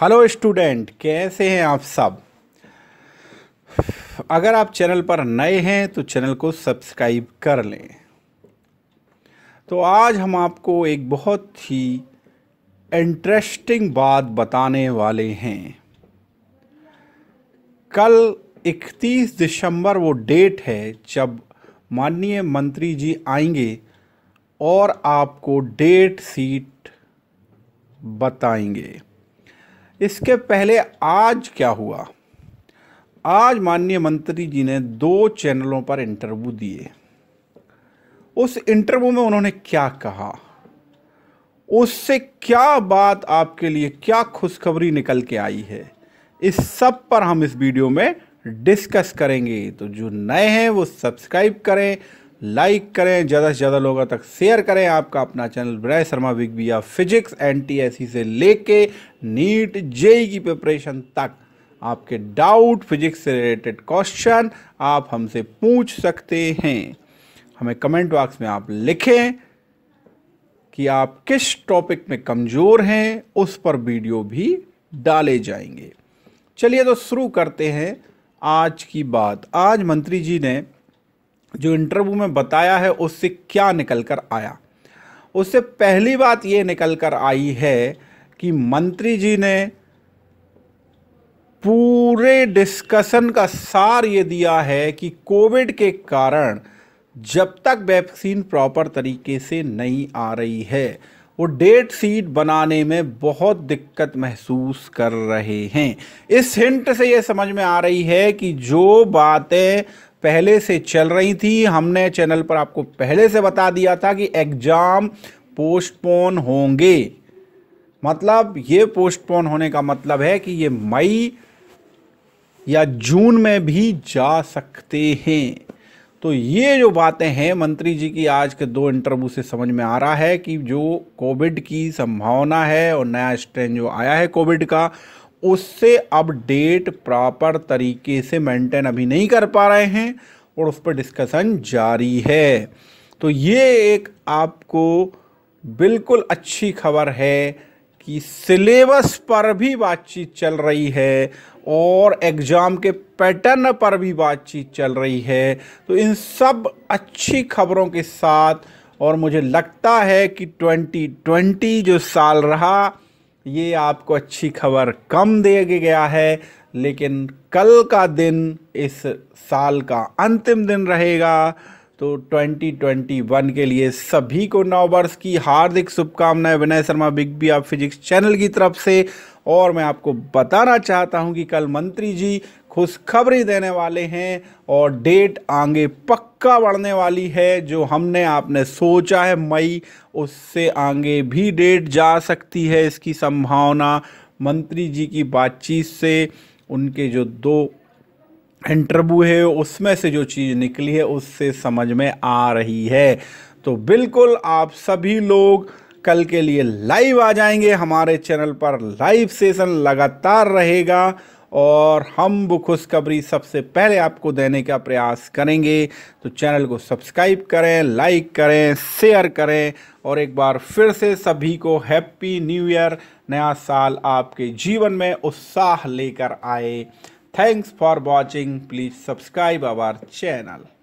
hello student कैसे हैं आप सब अगर आप चैनल पर नए हैं तो चैनल को सब्सक्राइब कर लें तो आज हम आपको एक बहुत ही इंटरेस्टिंग बात बताने वाले हैं कल 31 दिसंबर वो डेट है जब माननीय मंत्री जी आएंगे और आपको डेट सीट बताएंगे इसके पहले आज क्या हुआ आज माननीय मंत्री जी ने दो चैनलों पर इंटरव्यू दिए उस इंटरव्यू में उन्होंने क्या कहा उससे क्या बात आपके लिए क्या खुशखबरी निकल के आई है इस सब पर हम इस वीडियो में डिस्कस करेंगे तो जो नए हैं वो सब्सक्राइब करें लाइक करें ज़्यादा से ज़्यादा लोगों तक शेयर करें आपका अपना चैनल ब्रय शर्मा बिया फिजिक्स एन टी से लेके नीट जेई e e की प्रिपरेशन तक आपके डाउट फिजिक्स से रिलेटेड क्वेश्चन आप हमसे पूछ सकते हैं हमें कमेंट बॉक्स में आप लिखें कि आप किस टॉपिक में कमज़ोर हैं उस पर वीडियो भी डाले जाएंगे चलिए तो शुरू करते हैं आज की बात आज मंत्री जी ने जो इंटरव्यू में बताया है उससे क्या निकल कर आया उससे पहली बात ये निकल कर आई है कि मंत्री जी ने पूरे डिस्कशन का सार ये दिया है कि कोविड के कारण जब तक वैक्सीन प्रॉपर तरीके से नहीं आ रही है वो डेट सीट बनाने में बहुत दिक्कत महसूस कर रहे हैं इस हिंट से ये समझ में आ रही है कि जो बातें पहले से चल रही थी हमने चैनल पर आपको पहले से बता दिया था कि एग्ज़ाम पोस्टपोन होंगे मतलब ये पोस्टपोन होने का मतलब है कि ये मई या जून में भी जा सकते हैं तो ये जो बातें हैं मंत्री जी की आज के दो इंटरव्यू से समझ में आ रहा है कि जो कोविड की संभावना है और नया स्ट्रेन जो आया है कोविड का उससे अब डेट प्रॉपर तरीके से मेंटेन अभी नहीं कर पा रहे हैं और उस पर डिस्कशन जारी है तो ये एक आपको बिल्कुल अच्छी खबर है कि सिलेबस पर भी बातचीत चल रही है और एग्ज़ाम के पैटर्न पर भी बातचीत चल रही है तो इन सब अच्छी खबरों के साथ और मुझे लगता है कि 2020 जो साल रहा ये आपको अच्छी खबर कम दे गया है लेकिन कल का दिन इस साल का अंतिम दिन रहेगा तो 2021 के लिए सभी को नौ वर्ष की हार्दिक शुभकामनाएं Vinay Sharma big B of physics channel की तरफ से और मैं आपको बताना चाहता हूं कि कल मंत्री जी खुशखबरी देने वाले हैं और डेट आगे पक्का बढ़ने वाली है जो हमने आपने सोचा है मई उससे आगे भी डेट जा सकती है इसकी संभावना मंत्री जी की बातचीत से उनके जो दो इंटरव्यू है उसमें से जो चीज़ निकली है उससे समझ में आ रही है तो बिल्कुल आप सभी लोग कल के लिए लाइव आ जाएंगे हमारे चैनल पर लाइव सेशन लगातार रहेगा और हम वो खुशखबरी सबसे पहले आपको देने का प्रयास करेंगे तो चैनल को सब्सक्राइब करें लाइक करें शेयर करें और एक बार फिर से सभी को हैप्पी न्यू ईयर नया साल आपके जीवन में उत्साह लेकर आए thanks for watching please subscribe our channel